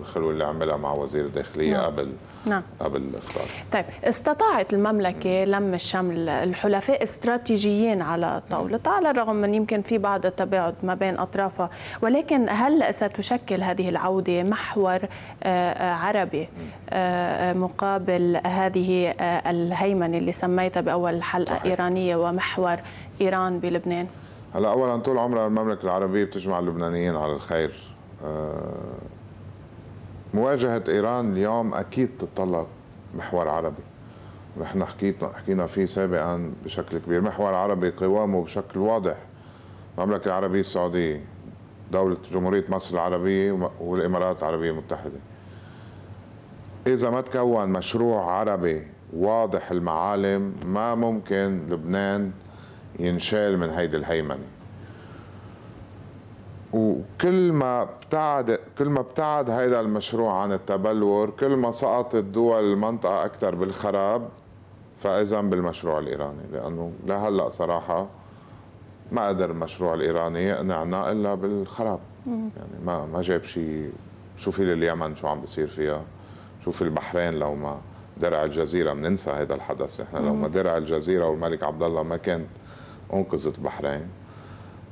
الخلوة اللي عملها مع وزير الداخلية نعم. قبل نعم. قبل الإفطار طيب استطاعت المملكة لم الشمل الحلفاء استراتيجيين على طاولتها على الرغم من يمكن في بعض التباعد ما بين أطرافها ولكن هل ستشكل هذه العودة محور آه، آه، عربي آه، مقابل هذه الهيمنة اللي سميتها بأول الحلقة صحيح. إيرانية ومحور إيران بلبنان؟ هلا أولا طول عمرها المملكة العربية بتجمع اللبنانيين على الخير أه مواجهة إيران اليوم أكيد تتطلب محور عربي ونحن حكيت حكينا فيه سابقا بشكل كبير محور عربي قوامه بشكل واضح المملكة العربية السعودية دولة جمهورية مصر العربية والإمارات العربية المتحدة إذا ما تكون مشروع عربي واضح المعالم ما ممكن لبنان ينشال من هيدي الهيمنه وكل ما ابتعد كل ما ابتعد هذا المشروع عن التبلور كل ما سقطت دول المنطقه اكثر بالخراب فاذا بالمشروع الايراني لانه لهلا صراحه ما قدر المشروع الايراني يقنعنا الا بالخراب يعني ما ما جاب شيء شوفي لليمن شو عم بصير فيها شوفي البحرين لو ما درع الجزيره بننسى هذا الحدث نحن لو ما درع الجزيره والملك عبد الله ما كان انقذت البحرين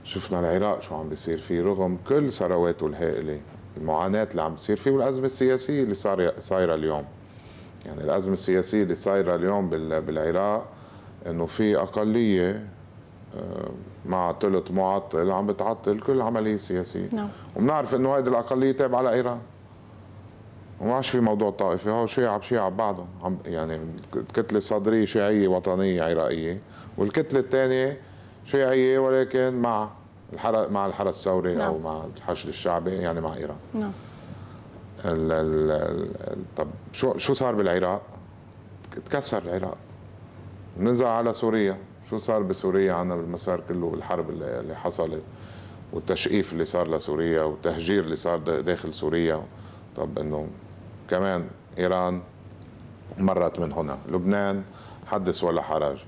شفنا العراق شو عم بيصير فيه رغم كل ثرواته الهائله المعاناه اللي عم بتصير فيه والازمه السياسيه اللي صار صايره اليوم يعني الازمه السياسيه اللي صايره اليوم بالعراق انه في اقليه آه، مع ثلث معطل عم بتعطل كل عمليه سياسيه نعم. وبنعرف انه هيدي الاقليه تابعه لايران وما عادش في موضوع طائفي هو شيعة بشيعة بعضهم يعني الكتلة الصدرية شيعية وطنية عراقية والكتلة الثانية شيعيه ولكن مع الحرس مع الحرس الثوري نعم. او مع الحشد الشعبي يعني مع ايران نعم ال ال ال طب شو شو صار بالعراق؟ تكسر العراق ننزل على سوريا شو صار بسوريا عنا بالمسار كله والحرب اللي حصلت والتشقيف اللي صار لسوريا والتهجير اللي صار داخل سوريا طب انه كمان ايران مرت من هنا لبنان حدث ولا حرج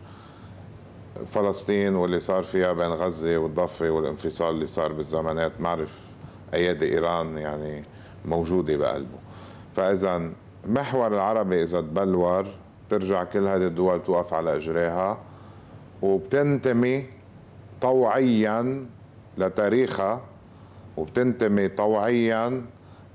فلسطين واللي صار فيها بين غزة والضفة والانفصال اللي صار بالزمانات معرف أيادي إيران يعني موجودة بقلبه فإذا محور العربي إذا تبلور بترجع كل هذه الدول توقف على اجريها وبتنتمي طوعيا لتاريخها وبتنتمي طوعيا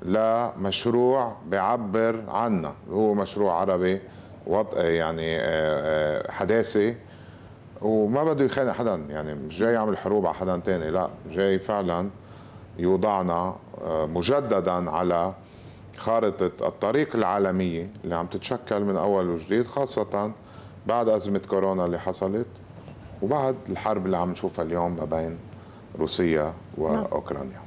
لمشروع بيعبر عنا هو مشروع عربي وط... يعني آه، آه، حداثي وما بده يخانق حدا يعني مش جاي يعمل حروب على حدا تاني لا جاي فعلا يوضعنا آه، مجددا على خارطة الطريق العالمية اللي عم تتشكل من أول وجديد خاصة بعد أزمة كورونا اللي حصلت وبعد الحرب اللي عم نشوفها اليوم ما بين روسيا نعم. وأوكرانيا